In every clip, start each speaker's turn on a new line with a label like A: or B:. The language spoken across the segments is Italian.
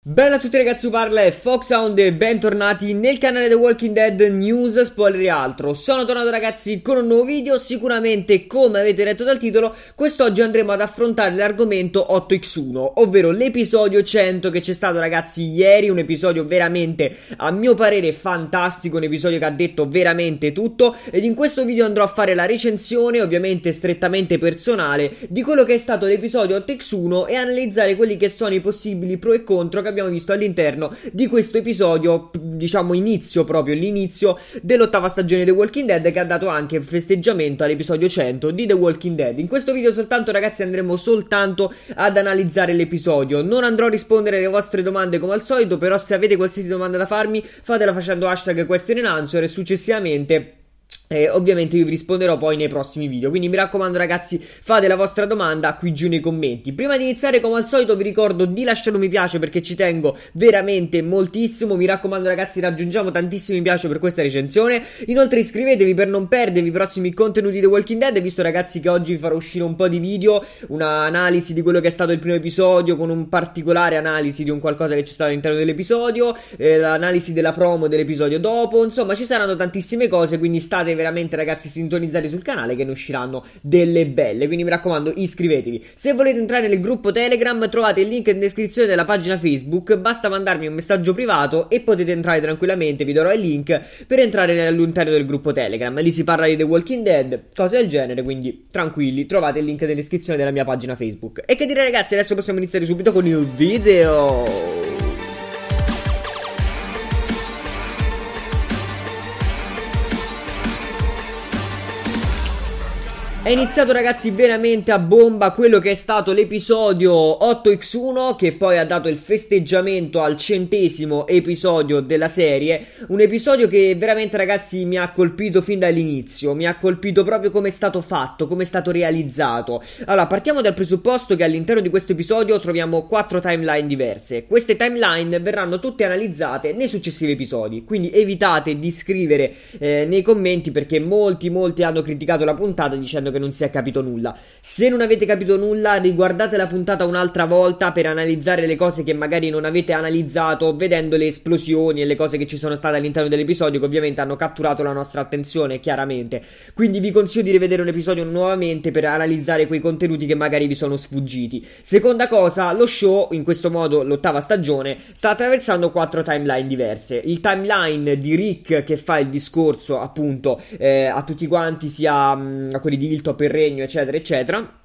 A: Bella a tutti ragazzi, parla è Foxhound e bentornati nel canale The Walking Dead News, spoiler e altro. Sono tornato ragazzi con un nuovo video, sicuramente come avete letto dal titolo, quest'oggi andremo ad affrontare l'argomento 8x1, ovvero l'episodio 100 che c'è stato ragazzi ieri, un episodio veramente a mio parere fantastico, un episodio che ha detto veramente tutto ed in questo video andrò a fare la recensione, ovviamente strettamente personale, di quello che è stato l'episodio 8x1 e analizzare quelli che sono i possibili pro e contro che abbiamo visto all'interno di questo episodio, diciamo inizio proprio, l'inizio dell'ottava stagione The Walking Dead che ha dato anche festeggiamento all'episodio 100 di The Walking Dead. In questo video soltanto ragazzi andremo soltanto ad analizzare l'episodio, non andrò a rispondere alle vostre domande come al solito, però se avete qualsiasi domanda da farmi fatela facendo hashtag question and answer e successivamente eh, ovviamente io vi risponderò poi nei prossimi video, quindi mi raccomando ragazzi fate la vostra domanda qui giù nei commenti. Prima di iniziare come al solito vi ricordo di lasciare un mi piace perché ci tengo veramente moltissimo, mi raccomando ragazzi raggiungiamo tantissimi mi piace per questa recensione. Inoltre iscrivetevi per non perdervi i prossimi contenuti di The Walking Dead, visto ragazzi che oggi vi farò uscire un po' di video, un'analisi di quello che è stato il primo episodio con un particolare analisi di un qualcosa che c'è stato all'interno dell'episodio, eh, l'analisi della promo dell'episodio dopo, insomma ci saranno tantissime cose quindi state veramente ragazzi sintonizzati sul canale che ne usciranno delle belle, quindi mi raccomando iscrivetevi. Se volete entrare nel gruppo Telegram trovate il link in descrizione della pagina Facebook, basta mandarmi un messaggio privato e potete entrare tranquillamente, vi darò il link per entrare all'interno del gruppo Telegram. Lì si parla di The Walking Dead, cose del genere, quindi tranquilli, trovate il link in descrizione della mia pagina Facebook. E che dire ragazzi, adesso possiamo iniziare subito con il video. È iniziato ragazzi veramente a bomba quello che è stato l'episodio 8x1 che poi ha dato il festeggiamento al centesimo episodio della serie, un episodio che veramente ragazzi mi ha colpito fin dall'inizio, mi ha colpito proprio come è stato fatto, come è stato realizzato. Allora partiamo dal presupposto che all'interno di questo episodio troviamo quattro timeline diverse, queste timeline verranno tutte analizzate nei successivi episodi, quindi evitate di scrivere eh, nei commenti perché molti molti hanno criticato la puntata dicendo che che non si è capito nulla. Se non avete capito nulla, riguardate la puntata un'altra volta per analizzare le cose che magari non avete analizzato, vedendo le esplosioni e le cose che ci sono state all'interno dell'episodio, che ovviamente hanno catturato la nostra attenzione, chiaramente. Quindi vi consiglio di rivedere un episodio nuovamente per analizzare quei contenuti che magari vi sono sfuggiti. Seconda cosa, lo show, in questo modo l'ottava stagione, sta attraversando quattro timeline diverse. Il timeline di Rick che fa il discorso appunto eh, a tutti quanti, sia mh, a quelli di Hilton tutto per regno, eccetera, eccetera.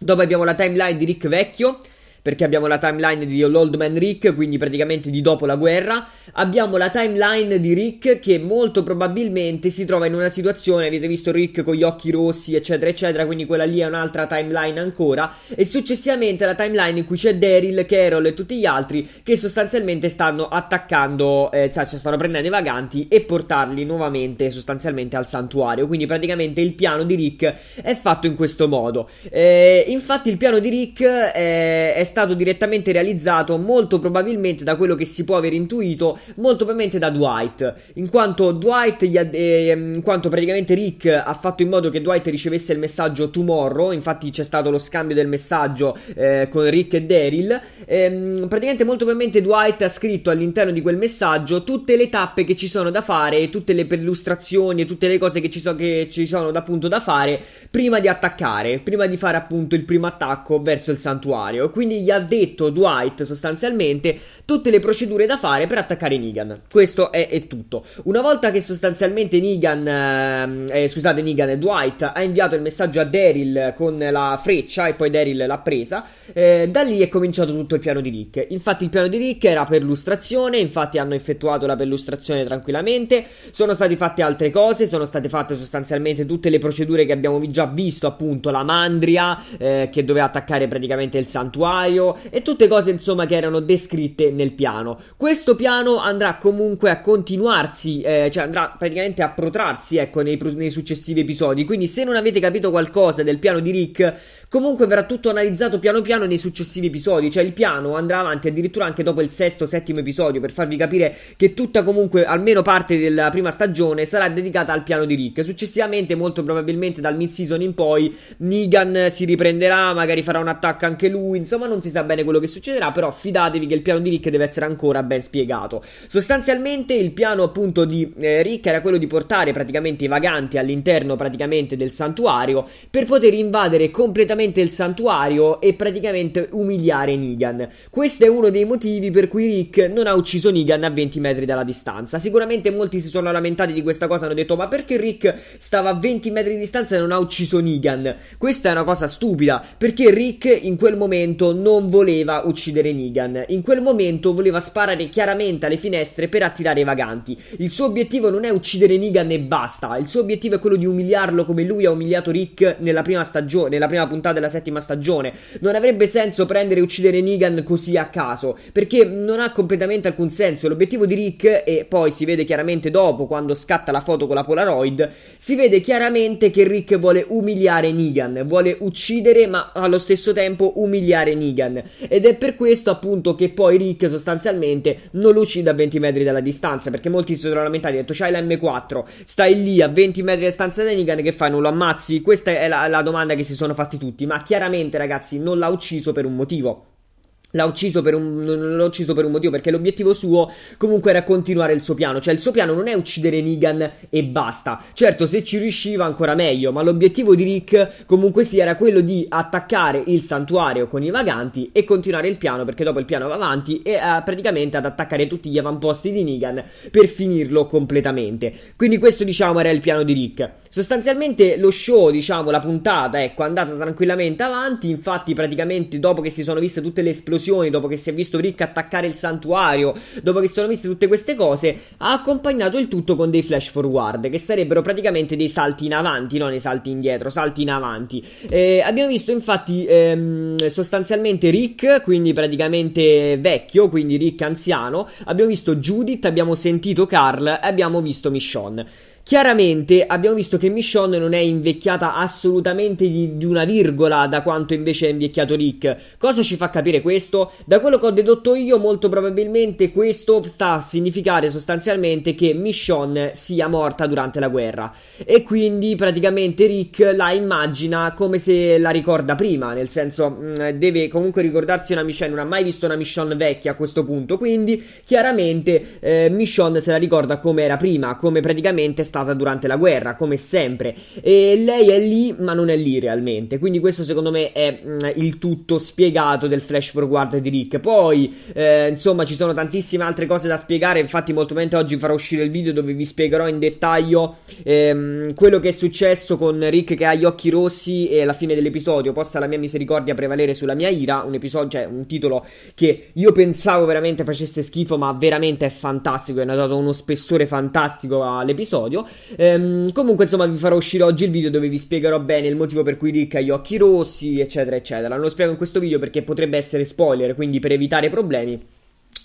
A: Dopo abbiamo la timeline di Rick Vecchio perché abbiamo la timeline di Old Man Rick, quindi praticamente di dopo la guerra, abbiamo la timeline di Rick che molto probabilmente si trova in una situazione, avete visto Rick con gli occhi rossi, eccetera, eccetera, quindi quella lì è un'altra timeline ancora, e successivamente la timeline in cui c'è Daryl, Carol e tutti gli altri che sostanzialmente stanno attaccando, eh, cioè stanno prendendo i vaganti e portarli nuovamente sostanzialmente al santuario, quindi praticamente il piano di Rick è fatto in questo modo. Eh, infatti il piano di Rick eh, è stato direttamente realizzato molto probabilmente da quello che si può aver intuito, molto probabilmente da Dwight, in quanto Dwight, eh, in quanto praticamente Rick ha fatto in modo che Dwight ricevesse il messaggio tomorrow, infatti c'è stato lo scambio del messaggio eh, con Rick e Daryl, ehm, praticamente molto probabilmente Dwight ha scritto all'interno di quel messaggio tutte le tappe che ci sono da fare, tutte le perlustrazioni e tutte le cose che ci, so, che ci sono da, appunto da fare prima di attaccare, prima di fare appunto il primo attacco verso il santuario, quindi gli ha detto Dwight sostanzialmente tutte le procedure da fare per attaccare Negan. Questo è, è tutto. Una volta che sostanzialmente Negan, ehm, eh, scusate, Negan e Dwight ha inviato il messaggio a Daryl con la freccia e poi Daryl l'ha presa, eh, da lì è cominciato tutto il piano di Rick. Infatti il piano di Rick era per lustrazione, infatti hanno effettuato la perlustrazione tranquillamente, sono state fatte altre cose, sono state fatte sostanzialmente tutte le procedure che abbiamo già visto, appunto la mandria eh, che doveva attaccare praticamente il santuario febbraio e tutte cose insomma che erano descritte nel piano. Questo piano andrà comunque a continuarsi, eh, cioè andrà praticamente a protrarsi ecco nei, nei successivi episodi, quindi se non avete capito qualcosa del piano di Rick, comunque verrà tutto analizzato piano piano nei successivi episodi, cioè il piano andrà avanti addirittura anche dopo il sesto, settimo episodio per farvi capire che tutta comunque almeno parte della prima stagione sarà dedicata al piano di Rick. Successivamente molto probabilmente dal mid season in poi Negan si riprenderà, magari farà un attacco anche lui, insomma non non si sa bene quello che succederà, però fidatevi che il piano di Rick deve essere ancora ben spiegato. Sostanzialmente il piano appunto di eh, Rick era quello di portare praticamente i vaganti all'interno praticamente del santuario per poter invadere completamente il santuario e praticamente umiliare Negan. Questo è uno dei motivi per cui Rick non ha ucciso Negan a 20 metri dalla distanza. Sicuramente molti si sono lamentati di questa cosa, hanno detto ma perché Rick stava a 20 metri di distanza e non ha ucciso Negan? Questa è una cosa stupida perché Rick in quel momento non non voleva uccidere Negan. In quel momento voleva sparare chiaramente alle finestre per attirare i vaganti. Il suo obiettivo non è uccidere Negan e basta, il suo obiettivo è quello di umiliarlo come lui ha umiliato Rick nella prima stagione, nella prima puntata della settima stagione. Non avrebbe senso prendere e uccidere Negan così a caso, perché non ha completamente alcun senso. L'obiettivo di Rick, e poi si vede chiaramente dopo quando scatta la foto con la Polaroid, si vede chiaramente che Rick vuole umiliare Negan, vuole uccidere ma allo stesso tempo umiliare Negan. Negan ed è per questo appunto che poi Rick sostanzialmente non lo uccide a 20 metri dalla distanza perché molti si sono lamentati hanno detto c'hai la m 4 stai lì a 20 metri dalla distanza di Negan che fai non lo ammazzi questa è la, la domanda che si sono fatti tutti ma chiaramente ragazzi non l'ha ucciso per un motivo L'ha ucciso, per un, l'ha ucciso per un motivo, perché l'obiettivo suo comunque era continuare il suo piano. Cioè, il suo piano non è uccidere Negan e basta. Certo, se ci riusciva ancora meglio, ma l'obiettivo di Rick comunque sì era quello di attaccare il santuario con i vaganti e continuare il piano, perché dopo il piano va avanti e uh, praticamente ad attaccare tutti gli avamposti di Negan per finirlo completamente. Quindi questo, diciamo, era il piano di Rick. Sostanzialmente lo show, diciamo, la puntata, ecco, è andata tranquillamente avanti. Infatti, praticamente dopo che si sono viste tutte le esplosioni esplosioni, dopo che si è visto Rick attaccare il santuario, dopo che sono viste tutte queste cose, ha accompagnato il tutto con dei flash forward, che sarebbero praticamente dei salti in avanti, non i salti indietro, salti in avanti. Eh, abbiamo visto infatti ehm, sostanzialmente Rick, quindi praticamente vecchio, quindi Rick anziano, abbiamo visto Judith, abbiamo sentito Carl e abbiamo visto Michonne. Chiaramente abbiamo visto che Michonne non è invecchiata assolutamente di, di, una virgola da quanto invece è invecchiato Rick. Cosa ci fa capire questo? Da quello che ho dedotto io, molto probabilmente questo sta a significare sostanzialmente che Michonne sia morta durante la guerra. E quindi praticamente Rick la immagina come se la ricorda prima, nel senso mh, mm, deve comunque ricordarsi una Michonne, non ha mai visto una Michonne vecchia a questo punto. Quindi chiaramente eh, Michonne se la ricorda come era prima, come praticamente sta stata durante la guerra, come sempre. E lei è lì, ma non è lì realmente. Quindi questo secondo me è mh, mm, il tutto spiegato del flash forward di Rick. Poi, eh, insomma, ci sono tantissime altre cose da spiegare. Infatti, molto probabilmente oggi farò uscire il video dove vi spiegherò in dettaglio ehm, quello che è successo con Rick che ha gli occhi rossi e alla fine dell'episodio possa la mia misericordia prevalere sulla mia ira. Un episodio, cioè un titolo che io pensavo veramente facesse schifo, ma veramente è fantastico. E ha dato uno spessore fantastico all'episodio. Ehm, comunque, insomma, vi farò uscire oggi il video dove vi spiegherò bene il motivo per cui Rick ha gli occhi rossi, eccetera, eccetera. Non lo spiego in questo video perché potrebbe essere spoiler, quindi per evitare problemi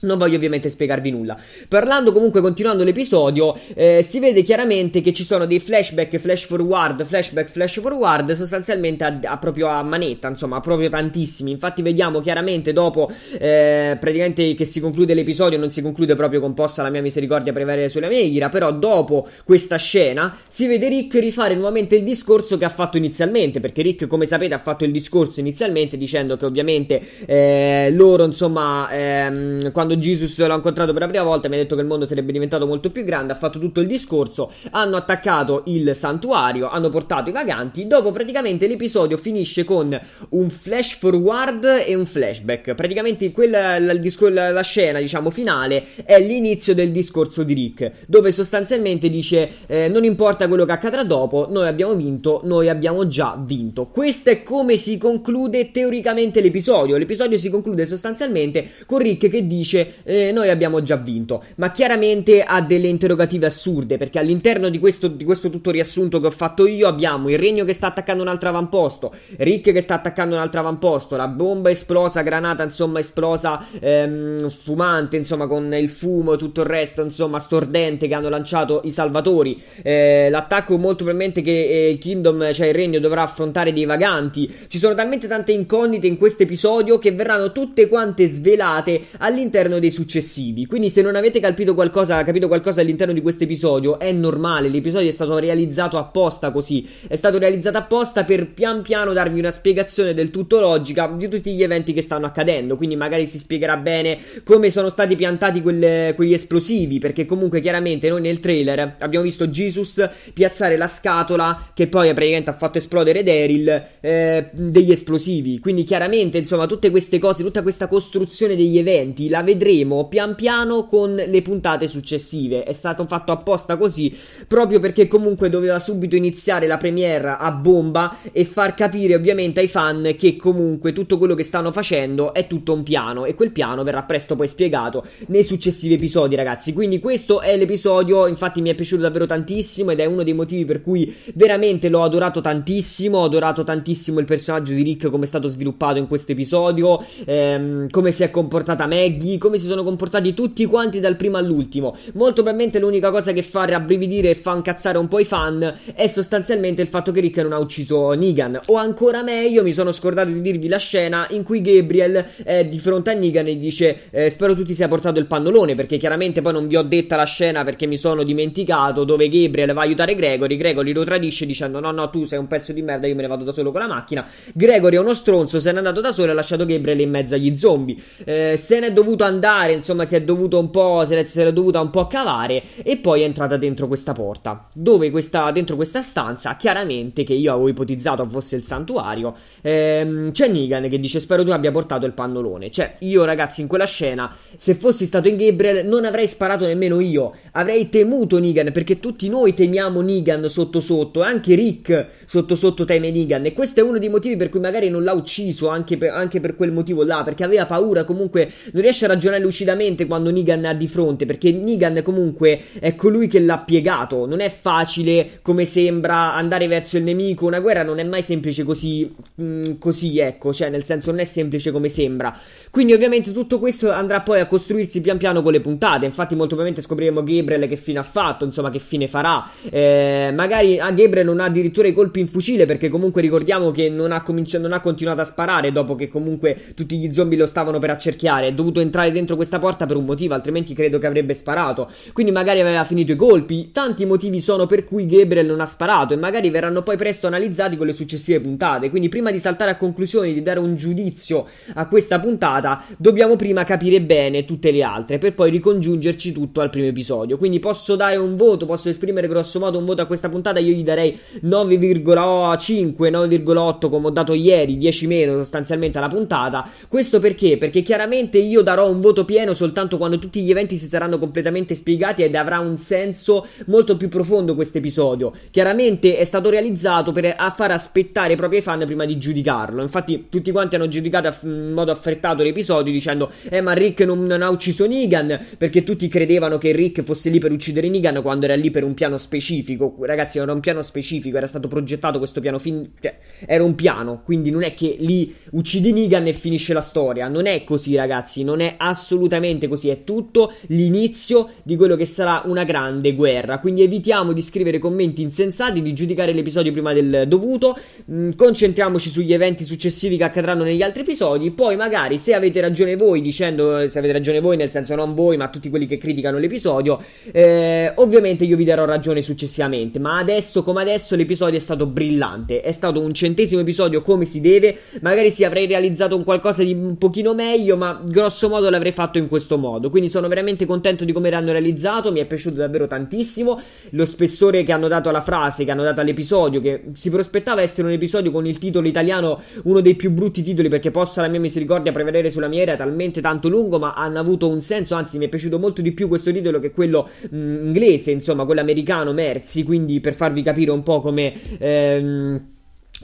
A: non voglio ovviamente spiegarvi nulla. Parlando comunque, continuando l'episodio, eh, si vede chiaramente che ci sono dei flashback, flash forward, flashback, flash forward, sostanzialmente a, a proprio a manetta, insomma, proprio tantissimi. Infatti vediamo chiaramente dopo, eh, praticamente che si conclude l'episodio, non si conclude proprio con possa la mia misericordia prevalere sulla mia ira, però dopo questa scena si vede Rick rifare nuovamente il discorso che ha fatto inizialmente, perché Rick, come sapete, ha fatto il discorso inizialmente dicendo che ovviamente eh, loro, insomma, ehm, quando quando Jesus l'ha incontrato per la prima volta mi ha detto che il mondo sarebbe diventato molto più grande, ha fatto tutto il discorso, hanno attaccato il santuario, hanno portato i vaganti, dopo praticamente l'episodio finisce con un flash forward e un flashback, praticamente quella, la, la, la scena diciamo finale è l'inizio del discorso di Rick, dove sostanzialmente dice eh, non importa quello che accadrà dopo, noi abbiamo vinto, noi abbiamo già vinto. Questo è come si conclude teoricamente l'episodio, l'episodio si conclude sostanzialmente con Rick che dice eh, noi abbiamo già vinto, ma chiaramente ha delle interrogative assurde perché all'interno di questo, di questo tutto riassunto che ho fatto io abbiamo il regno che sta attaccando un altro avamposto, Rick che sta attaccando un altro avamposto, la bomba esplosa, granata insomma esplosa ehm, fumante insomma con il fumo e tutto il resto insomma stordente che hanno lanciato i salvatori, eh, l'attacco molto probabilmente che eh, Kingdom, cioè il regno dovrà affrontare dei vaganti, ci sono talmente tante incognite in questo episodio che verranno tutte quante svelate all'interno all'interno dei successivi. Quindi se non avete capito qualcosa, capito qualcosa all'interno di questo episodio, è normale, l'episodio è stato realizzato apposta così, è stato realizzato apposta per pian piano darvi una spiegazione del tutto logica di tutti gli eventi che stanno accadendo, quindi magari si spiegherà bene come sono stati piantati quelle, quegli esplosivi, perché comunque chiaramente noi nel trailer abbiamo visto Jesus piazzare la scatola che poi praticamente ha fatto esplodere Daryl eh, degli esplosivi, quindi chiaramente insomma tutte queste cose, tutta questa costruzione degli eventi, la vedremo pian piano con le puntate successive. È stato fatto apposta così proprio perché comunque doveva subito iniziare la premiere a bomba e far capire ovviamente ai fan che comunque tutto quello che stanno facendo è tutto un piano e quel piano verrà presto poi spiegato nei successivi episodi, ragazzi. Quindi questo è l'episodio, infatti mi è piaciuto davvero tantissimo ed è uno dei motivi per cui veramente l'ho adorato tantissimo, ho adorato tantissimo il personaggio di Rick come è stato sviluppato in questo episodio, ehm, come si è comportata Maggie come si sono comportati tutti quanti dal primo all'ultimo. Molto probabilmente l'unica cosa che fa rabbrividire e fa incazzare un po' i fan è sostanzialmente il fatto che Rick non ha ucciso Negan. O ancora meglio, mi sono scordato di dirvi la scena in cui Gabriel è eh, di fronte a Negan e dice eh, spero tu ti sia portato il pannolone perché chiaramente poi non vi ho detta la scena perché mi sono dimenticato dove Gabriel va a aiutare Gregory, Gregory lo tradisce dicendo no no tu sei un pezzo di merda io me ne vado da solo con la macchina, Gregory è uno stronzo se n'è andato da solo e ha lasciato Gabriel in mezzo agli zombie, eh, se n'è dovuto andare andare, insomma, si è dovuto un po', se l'è dovuta un po' cavare e poi è entrata dentro questa porta, dove questa, dentro questa stanza, chiaramente, che io avevo ipotizzato fosse il santuario, ehm, c'è Negan che dice spero tu abbia portato il pannolone, cioè io ragazzi in quella scena, se fossi stato in Gabriel non avrei sparato nemmeno io, avrei temuto Negan perché tutti noi temiamo Negan sotto sotto, anche Rick sotto sotto teme Negan e questo è uno dei motivi per cui magari non l'ha ucciso anche per, anche per quel motivo là, perché aveva paura comunque, non riesce a raggiungere ragionare lucidamente quando Nigan ha di fronte, perché Nigan comunque è colui che l'ha piegato, non è facile come sembra andare verso il nemico, una guerra non è mai semplice così, mh, mm, così ecco, cioè nel senso non è semplice come sembra. Quindi ovviamente tutto questo andrà poi a costruirsi pian piano con le puntate, infatti molto probabilmente scopriremo Gabriel che fine ha fatto, insomma che fine farà, eh, magari a ah, Gabriel non ha addirittura i colpi in fucile perché comunque ricordiamo che non ha, cominci- non ha continuato a sparare dopo che comunque tutti gli zombie lo stavano per accerchiare, è dovuto entrare dentro questa porta per un motivo, altrimenti credo che avrebbe sparato, quindi magari aveva finito i colpi, tanti motivi sono per cui Gabriel non ha sparato e magari verranno poi presto analizzati con le successive puntate, quindi prima di saltare a conclusioni, di dare un giudizio a questa puntata, puntata, dobbiamo prima capire bene tutte le altre per poi ricongiungerci tutto al primo episodio. Quindi posso dare un voto, posso esprimere grosso modo un voto a questa puntata, io gli darei 9,5, 9,8 come ho dato ieri, 10 meno sostanzialmente alla puntata. Questo perché? Perché chiaramente io darò un voto pieno soltanto quando tutti gli eventi si saranno completamente spiegati ed avrà un senso molto più profondo questo episodio. Chiaramente è stato realizzato per far aspettare i propri fan prima di giudicarlo. Infatti tutti quanti hanno giudicato in modo affrettato le episodio dicendo eh ma Rick non, non ha ucciso Negan perché tutti credevano che Rick fosse lì per uccidere Negan quando era lì per un piano specifico ragazzi era un piano specifico era stato progettato questo piano fin- cioè, era un piano quindi non è che lì uccidi Negan e finisce la storia non è così ragazzi non è assolutamente così è tutto l'inizio di quello che sarà una grande guerra quindi evitiamo di scrivere commenti insensati di giudicare l'episodio prima del dovuto mh, mm, concentriamoci sugli eventi successivi che accadranno negli altri episodi poi magari se avete avete ragione voi, dicendo eh, se avete ragione voi, nel senso non voi, ma tutti quelli che criticano l'episodio, eh, ovviamente io vi darò ragione successivamente. Ma adesso, come adesso, l'episodio è stato brillante. È stato un centesimo episodio come si deve. Magari sì, avrei realizzato un qualcosa di un pochino meglio, ma grosso modo l'avrei fatto in questo modo. Quindi sono veramente contento di come l'hanno realizzato. Mi è piaciuto davvero tantissimo. Lo spessore che hanno dato alla frase, che hanno dato all'episodio, che si prospettava essere un episodio con il titolo italiano, uno dei più brutti titoli, perché possa la mia misericordia prevedere parere sulla mia era talmente tanto lungo, ma hanno avuto un senso, anzi mi è piaciuto molto di più questo titolo che quello mh, mm, inglese, insomma, quello americano, Merzi, quindi per farvi capire un po' come... Ehm,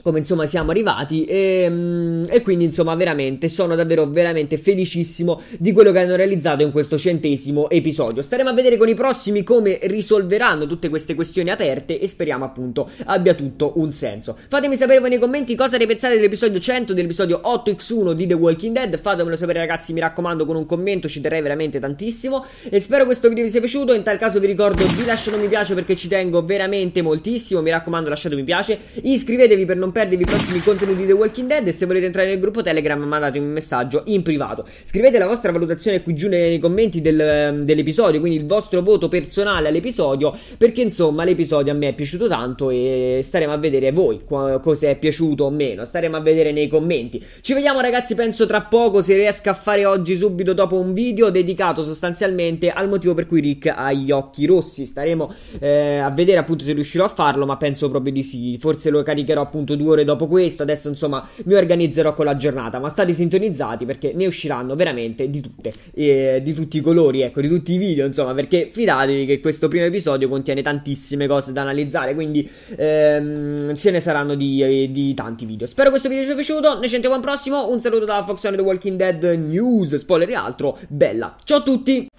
A: come insomma siamo arrivati e, ehm, e, quindi insomma veramente sono davvero veramente felicissimo di quello che hanno realizzato in questo centesimo episodio staremo a vedere con i prossimi come risolveranno tutte queste questioni aperte e speriamo appunto abbia tutto un senso fatemi sapere voi nei commenti cosa ne pensate dell'episodio 100 dell'episodio 8x1 di The Walking Dead fatemelo sapere ragazzi mi raccomando con un commento ci terrei veramente tantissimo e spero questo video vi sia piaciuto in tal caso vi ricordo di lasciare un mi piace perché ci tengo veramente moltissimo mi raccomando lasciate un mi piace iscrivetevi per non non perdervi i prossimi contenuti di The Walking Dead e se volete entrare nel gruppo Telegram mandatemi un messaggio in privato. Scrivete la vostra valutazione qui giù nei, commenti del, ehm, dell'episodio, quindi il vostro voto personale all'episodio, perché insomma l'episodio a me è piaciuto tanto e staremo a vedere voi cosa è piaciuto o meno, staremo a vedere nei commenti. Ci vediamo ragazzi penso tra poco, se riesco a fare oggi subito dopo un video dedicato sostanzialmente al motivo per cui Rick ha gli occhi rossi, staremo eh, a vedere appunto se riuscirò a farlo, ma penso proprio di sì, forse lo caricherò appunto appunto due ore dopo questo. Adesso insomma mi organizzerò con la giornata, ma state sintonizzati perché ne usciranno veramente di tutte, eh, di tutti i colori, ecco, di tutti i video, insomma, perché fidatevi che questo primo episodio contiene tantissime cose da analizzare, quindi ehm, se ne saranno di, di, tanti video. Spero questo video vi sia piaciuto, Ne ci sentiamo al prossimo, un saluto dalla Fox on The Walking Dead News, spoiler e altro, bella, ciao a tutti!